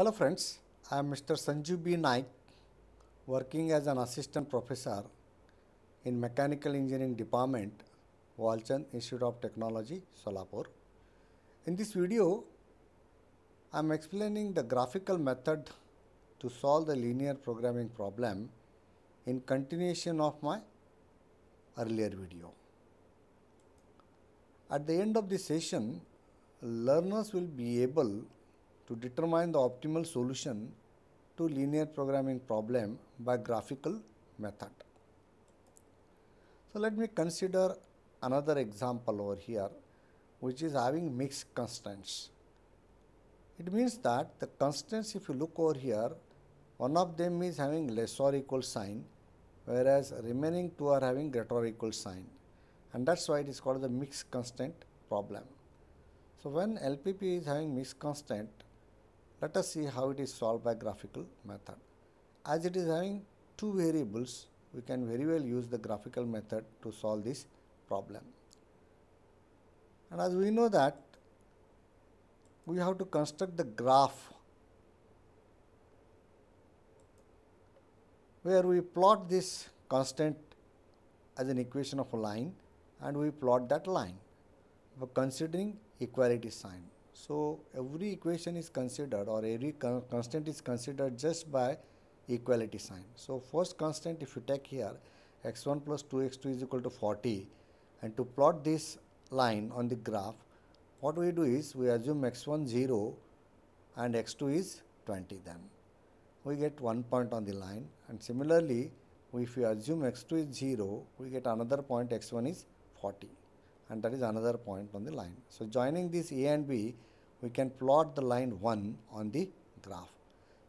Hello friends, I am Mr. Sanju B. Naik working as an assistant professor in Mechanical Engineering Department, Walchand Institute of Technology, Solapur. In this video, I am explaining the graphical method to solve the linear programming problem in continuation of my earlier video. At the end of this session, learners will be able to determine the optimal solution to linear programming problem by graphical method. So, let me consider another example over here which is having mixed constraints. It means that the constraints if you look over here one of them is having less or equal sign whereas remaining two are having greater or equal sign and that's why it is called the mixed constraint problem. So, when LPP is having mixed constraint let us see how it is solved by graphical method. As it is having two variables, we can very well use the graphical method to solve this problem. And as we know that, we have to construct the graph where we plot this constant as an equation of a line and we plot that line considering equality sign. So every equation is considered or every constant is considered just by equality sign. So first constant if you take here x1 plus 2x2 is equal to 40 and to plot this line on the graph what we do is we assume x1 0 and x2 is 20 then we get one point on the line and similarly if we assume x2 is 0 we get another point x1 is 40 and that is another point on the line. So joining this a and b we can plot the line 1 on the graph.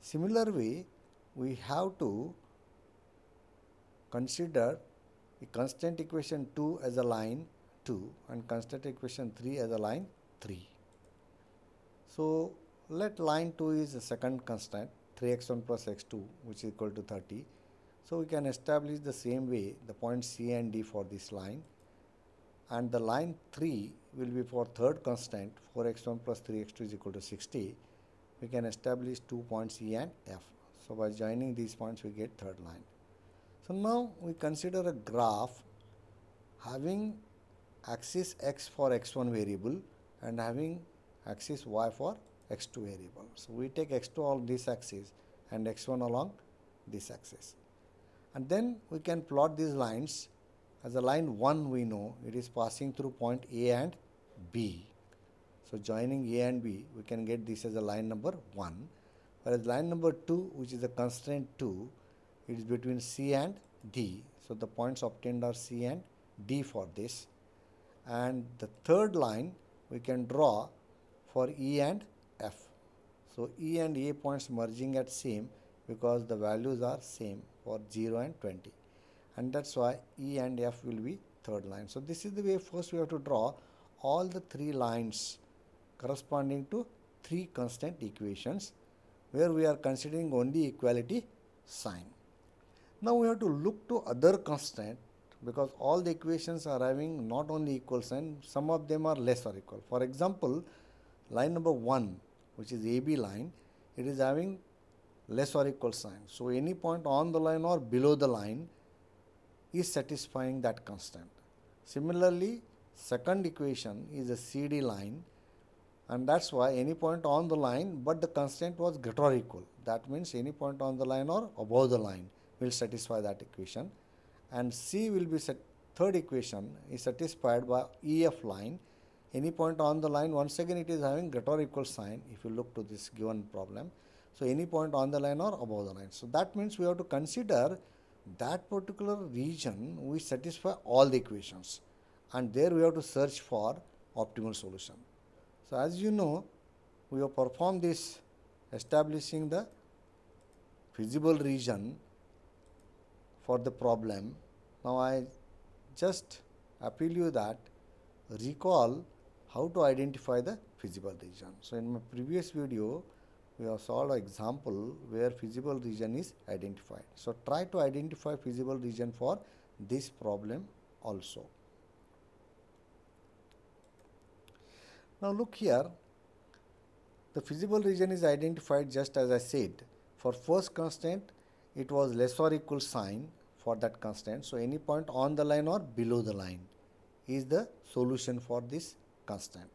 Similar way, we have to consider the constant equation 2 as a line 2 and constant equation 3 as a line 3. So, let line 2 is the second constant 3x1 plus x2 which is equal to 30. So, we can establish the same way the point C and D for this line and the line 3 will be for third constant 4x1 plus 3x2 is equal to 60 we can establish two points E and F so by joining these points we get third line so now we consider a graph having axis x for x1 variable and having axis y for x2 variable so we take x2 along this axis and x1 along this axis and then we can plot these lines as a line 1 we know it is passing through point A and B. So joining A and B, we can get this as a line number 1. Whereas line number 2, which is the constraint 2, it is between C and D. So the points obtained are C and D for this. And the third line we can draw for E and F. So E and A points merging at same because the values are same for 0 and 20. And that's why E and F will be third line. So this is the way first we have to draw all the three lines corresponding to three constant equations where we are considering only equality sign. Now we have to look to other constant because all the equations are having not only equal sign, some of them are less or equal. For example, line number 1 which is AB line, it is having less or equal sign. So any point on the line or below the line is satisfying that constant. Similarly, Second equation is a CD line and that's why any point on the line but the constant was greater or equal. That means any point on the line or above the line will satisfy that equation and C will be set third equation is satisfied by EF line any point on the line once again it is having greater or equal sign if you look to this given problem so any point on the line or above the line so that means we have to consider that particular region we satisfy all the equations and there we have to search for optimal solution. So, as you know, we have performed this establishing the feasible region for the problem. Now, I just appeal you that recall how to identify the feasible region. So, in my previous video, we have solved an example where feasible region is identified. So, try to identify feasible region for this problem also. Now look here, the feasible region is identified just as I said. For first constant, it was less or equal sign for that constant. So any point on the line or below the line is the solution for this constant.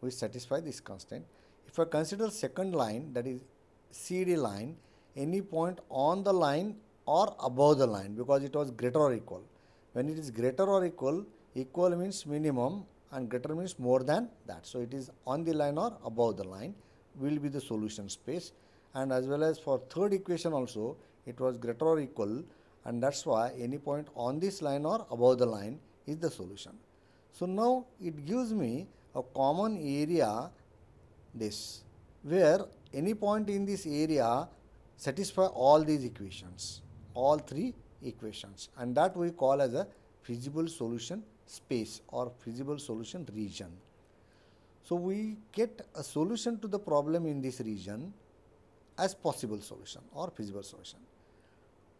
We satisfy this constant. If I consider second line that is CD line, any point on the line or above the line because it was greater or equal. When it is greater or equal, equal means minimum and greater means more than that. So, it is on the line or above the line will be the solution space and as well as for third equation also it was greater or equal and that is why any point on this line or above the line is the solution. So, now it gives me a common area this where any point in this area satisfy all these equations all three equations and that we call as a feasible solution space or feasible solution region. So, we get a solution to the problem in this region as possible solution or feasible solution.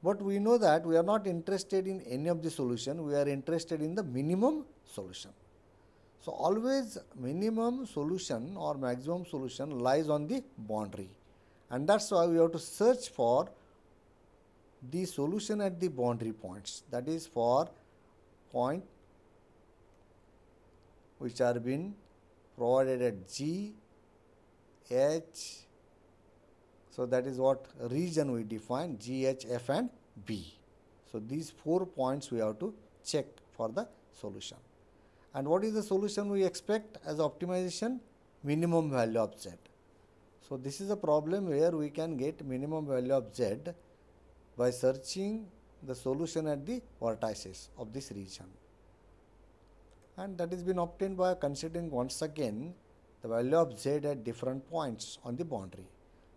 But we know that we are not interested in any of the solution, we are interested in the minimum solution. So, always minimum solution or maximum solution lies on the boundary and that is why we have to search for the solution at the boundary points that is for point which are being provided at G, H, so that is what region we define G, H, F and B. So, these four points we have to check for the solution. And what is the solution we expect as optimization? Minimum value of Z. So, this is a problem where we can get minimum value of Z by searching the solution at the vertices of this region and that is been obtained by considering once again the value of z at different points on the boundary.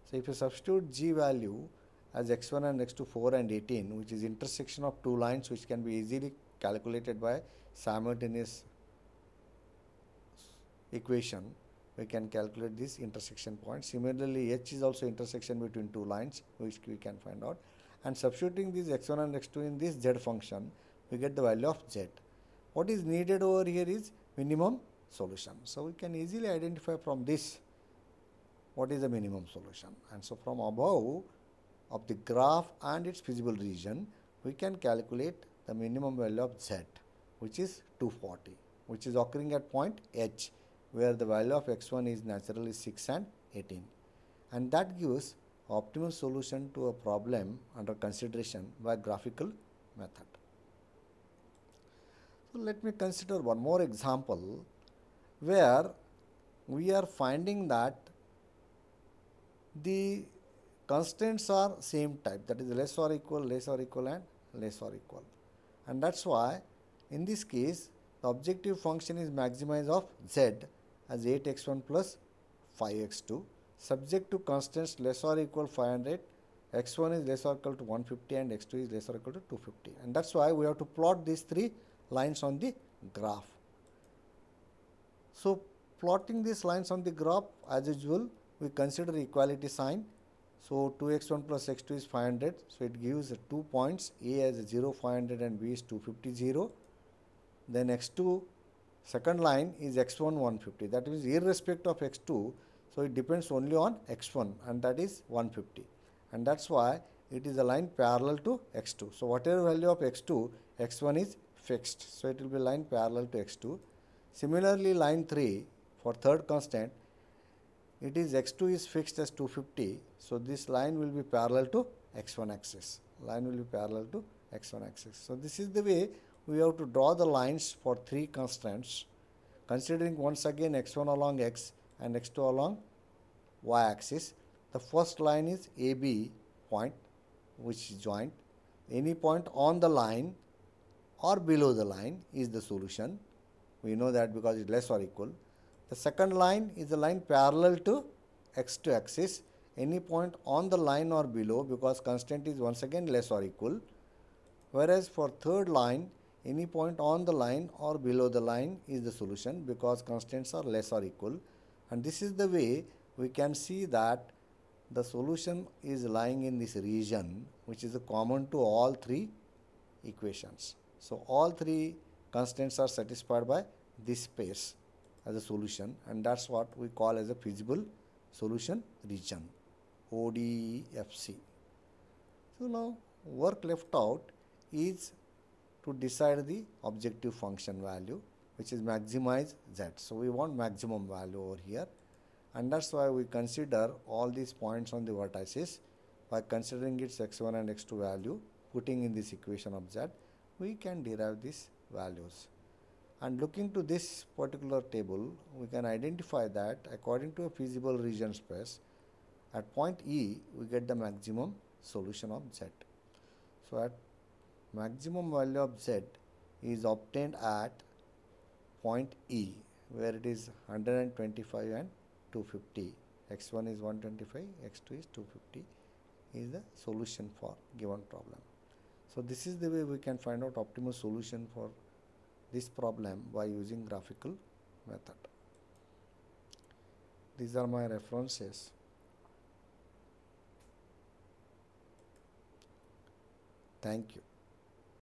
So, if you substitute g value as x1 and x2 4 and 18 which is intersection of two lines which can be easily calculated by simultaneous equation we can calculate this intersection point. Similarly, h is also intersection between two lines which we can find out and substituting this x1 and x2 in this z function we get the value of z. What is needed over here is minimum solution. So, we can easily identify from this what is the minimum solution. And so, from above of the graph and its feasible region, we can calculate the minimum value of z which is 240 which is occurring at point h where the value of x1 is naturally 6 and 18 and that gives optimal solution to a problem under consideration by graphical method let me consider one more example where we are finding that the constants are same type that is less or equal, less or equal and less or equal. And that is why in this case the objective function is maximize of z as 8x1 plus 5x2 subject to constants less or equal 500 x1 is less or equal to 150 and x2 is less or equal to 250 and that is why we have to plot these three lines on the graph. So, plotting these lines on the graph as usual we consider equality sign. So, 2x1 plus x2 is 500. So, it gives 2 points A as 0 500 and B is 250 0. Then x2 second line is x1 150 that means irrespective of x2. So, it depends only on x1 and that is 150 and that is why it is a line parallel to x2. So, whatever value of x2 x1 is fixed. So, it will be line parallel to x2. Similarly, line 3 for third constant, it is x2 is fixed as 250. So, this line will be parallel to x1 axis. Line will be parallel to x1 axis. So, this is the way we have to draw the lines for three constants considering once again x1 along x and x2 along y axis. The first line is AB point which is joint. Any point on the line or below the line is the solution. We know that because it is less or equal. The second line is the line parallel to x2 axis. Any point on the line or below because constant is once again less or equal. Whereas for third line, any point on the line or below the line is the solution because constants are less or equal. And this is the way we can see that the solution is lying in this region which is common to all three equations. So, all three constraints are satisfied by this space as a solution and that is what we call as a feasible solution region ODFC. So, now work left out is to decide the objective function value which is maximize z. So, we want maximum value over here and that is why we consider all these points on the vertices by considering its x1 and x2 value putting in this equation of z we can derive these values. And looking to this particular table, we can identify that according to a feasible region space, at point E, we get the maximum solution of Z. So, at maximum value of Z is obtained at point E, where it is 125 and 250. x1 is 125, x2 is 250 is the solution for given problem. So this is the way we can find out optimal solution for this problem by using graphical method. These are my references. Thank you.